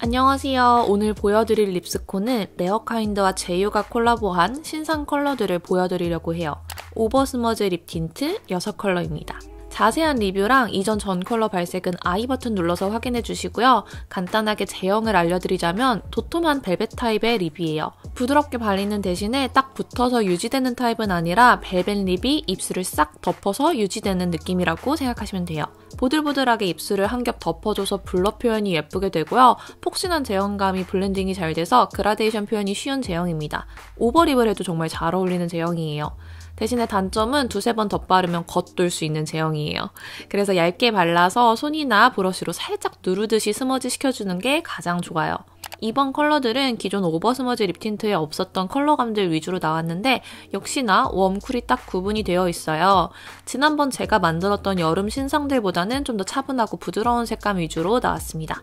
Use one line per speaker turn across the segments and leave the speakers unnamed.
안녕하세요. 오늘 보여드릴 립스코는 레어카인드와 제휴가 콜라보한 신상 컬러들을 보여드리려고 해요. 오버스머즈 립 틴트 6컬러입니다. 자세한 리뷰랑 이전 전 컬러 발색은 아이 버튼 눌러서 확인해 주시고요. 간단하게 제형을 알려드리자면 도톰한 벨벳 타입의 립이에요. 부드럽게 발리는 대신에 딱 붙어서 유지되는 타입은 아니라 벨벳 립이 입술을 싹 덮어서 유지되는 느낌이라고 생각하시면 돼요. 보들보들하게 입술을 한 겹 덮어줘서 블러 표현이 예쁘게 되고요. 폭신한 제형감이 블렌딩이 잘 돼서 그라데이션 표현이 쉬운 제형입니다. 오버립을 해도 정말 잘 어울리는 제형이에요. 대신에 단점은 두세 번 덧바르면 겉돌 수 있는 제형이에요. 그래서 얇게 발라서 손이나 브러쉬로 살짝 누르듯이 스머지 시켜주는 게 가장 좋아요. 이번 컬러들은 기존 오버 스머지 립 틴트에 없었던 컬러감들 위주로 나왔는데 역시나 웜쿨이 딱 구분이 되어 있어요. 지난번 제가 만들었던 여름 신상들보다는 좀 더 차분하고 부드러운 색감 위주로 나왔습니다.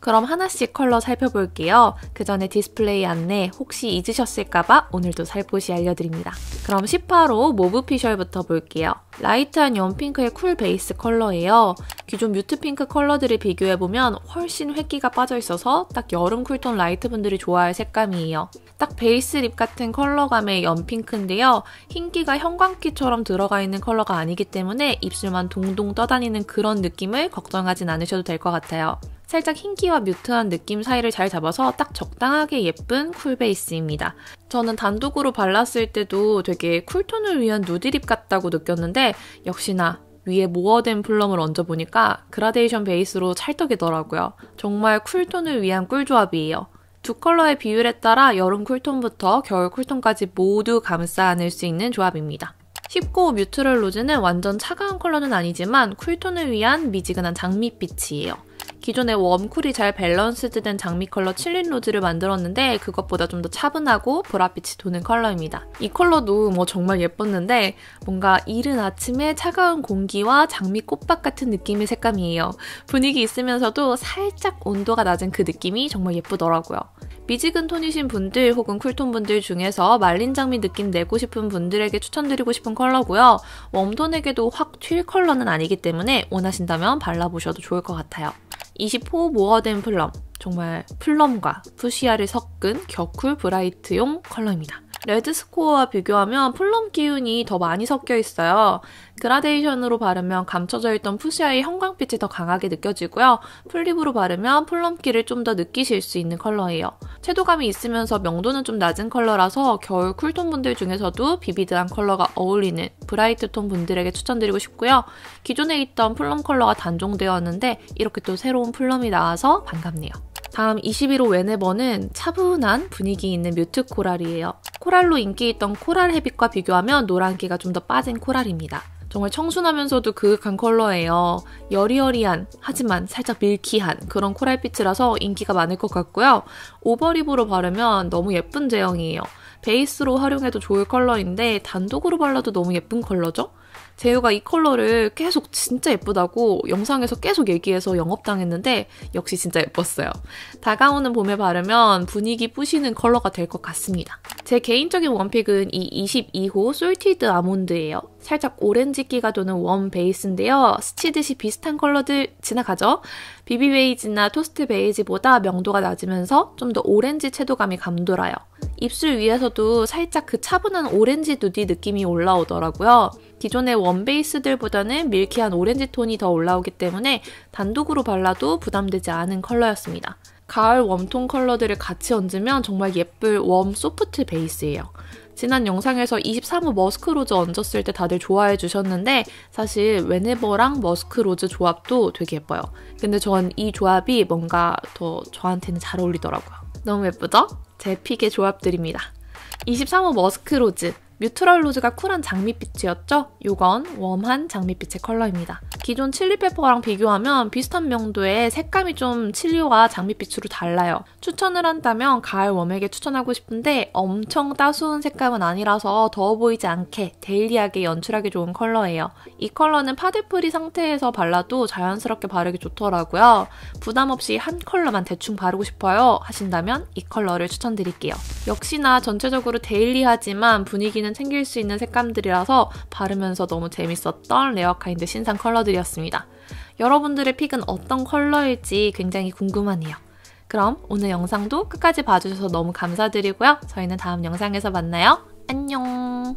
그럼 하나씩 컬러 살펴볼게요. 그 전에 디스플레이 안내 혹시 잊으셨을까봐 오늘도 살포시 알려드립니다. 그럼 1 8호 모브 피셜부터 볼게요. 라이트한 연핑크의 쿨 베이스 컬러예요. 기존 뮤트 핑크 컬러들을 비교해보면 훨씬 획기가 빠져있어서 딱 여름 쿨톤 라이트 분들이 좋아할 색감이에요. 딱 베이스 립 같은 컬러감의 연핑크인데요. 흰기가 형광키처럼 들어가 있는 컬러가 아니기 때문에 입술만 동동 떠다니는 그런 느낌을 걱정하진 않으셔도 될 것 같아요. 살짝 흰기와 뮤트한 느낌 사이를 잘 잡아서 딱 적당하게 예쁜 쿨 베이스입니다. 저는 단독으로 발랐을 때도 되게 쿨톤을 위한 누드립 같다고 느꼈는데 역시나 위에 모어된 플럼을 얹어보니까 그라데이션 베이스로 찰떡이더라고요. 정말 쿨톤을 위한 꿀조합이에요. 두 컬러의 비율에 따라 여름 쿨톤부터 겨울 쿨톤까지 모두 감싸 안을 수 있는 조합입니다. 쉽고 뮤트럴 로즈는 완전 차가운 컬러는 아니지만 쿨톤을 위한 미지근한 장밋빛이에요. 기존의 웜쿨이 잘 밸런스드된 장미 컬러 칠린 로즈를 만들었는데 그것보다 좀 더 차분하고 보랏빛이 도는 컬러입니다. 이 컬러도 뭐 정말 예뻤는데 뭔가 이른 아침에 차가운 공기와 장미 꽃밭 같은 느낌의 색감이에요. 분위기 있으면서도 살짝 온도가 낮은 그 느낌이 정말 예쁘더라고요. 미지근 톤이신 분들 혹은 쿨톤 분들 중에서 말린 장미 느낌 내고 싶은 분들에게 추천드리고 싶은 컬러고요. 웜톤에게도 확 튈 컬러는 아니기 때문에 원하신다면 발라보셔도 좋을 것 같아요. 24 모어덴 플럼, 정말 플럼과 푸시아를 섞은 겨쿨 브라이트용 컬러입니다. 레드스코어와 비교하면 플럼 기운이 더 많이 섞여 있어요. 그라데이션으로 바르면 감춰져 있던 푸시아의 형광빛이 더 강하게 느껴지고요. 풀립으로 바르면 플럼기를 좀 더 느끼실 수 있는 컬러예요. 채도감이 있으면서 명도는 좀 낮은 컬러라서 겨울 쿨톤 분들 중에서도 비비드한 컬러가 어울리는 브라이트톤 분들에게 추천드리고 싶고요. 기존에 있던 플럼 컬러가 단종되었는데 이렇게 또 새로운 플럼이 나와서 반갑네요. 다음 21호 웨네버는 차분한 분위기 있는 뮤트 코랄이에요. 코랄로 인기 있던 코랄 헤빗과 비교하면 노란기가 좀 더 빠진 코랄입니다. 정말 청순하면서도 그윽한 컬러예요. 여리여리한, 하지만 살짝 밀키한 그런 코랄빛이라서 인기가 많을 것 같고요. 오버립으로 바르면 너무 예쁜 제형이에요. 베이스로 활용해도 좋을 컬러인데 단독으로 발라도 너무 예쁜 컬러죠? 재우가 이 컬러를 계속 진짜 예쁘다고 영상에서 계속 얘기해서 영업당했는데 역시 진짜 예뻤어요. 다가오는 봄에 바르면 분위기 뿌시는 컬러가 될 것 같습니다. 제 개인적인 원픽은 이 22호 솔티드 아몬드예요. 살짝 오렌지기가 도는 웜 베이스인데요. 스치듯이 비슷한 컬러들 지나가죠? 비비베이지나 토스트 베이지보다 명도가 낮으면서 좀 더 오렌지 채도감이 감돌아요. 입술 위에서도 살짝 그 차분한 오렌지 누디 느낌이 올라오더라고요. 기존의 원베이스들보다는 밀키한 오렌지 톤이 더 올라오기 때문에 단독으로 발라도 부담되지 않은 컬러였습니다. 가을 웜톤 컬러들을 같이 얹으면 정말 예쁠 웜 소프트 베이스예요. 지난 영상에서 23호 머스크 로즈 얹었을 때 다들 좋아해 주셨는데 사실 웨네버랑 머스크 로즈 조합도 되게 예뻐요. 근데 전 이 조합이 뭔가 더 저한테는 잘 어울리더라고요. 너무 예쁘죠? 제 픽의 조합들입니다. 23호 머스크 로즈, 뮤트럴 로즈가 쿨한 장밋빛이었죠? 요건 웜한 장밋빛의 컬러입니다. 기존 칠리페퍼랑 비교하면 비슷한 명도의 색감이 좀 칠리와 장밋빛으로 달라요. 추천을 한다면 가을 웜에게 추천하고 싶은데 엄청 따스운 색감은 아니라서 더워 보이지 않게 데일리하게 연출하기 좋은 컬러예요. 이 컬러는 파데프리 상태에서 발라도 자연스럽게 바르기 좋더라고요. 부담 없이 한 컬러만 대충 바르고 싶어요 하신다면 이 컬러를 추천드릴게요. 역시나 전체적으로 데일리하지만 분위기는 챙길 수 있는 색감들이라서 바르면서 너무 재밌었던 레어카인드 신상 컬러들이었어요. 드렸습니다. 여러분들의 픽은 어떤 컬러일지 굉장히 궁금하네요. 그럼 오늘 영상도 끝까지 봐주셔서 너무 감사드리고요. 저희는 다음 영상에서 만나요. 안녕!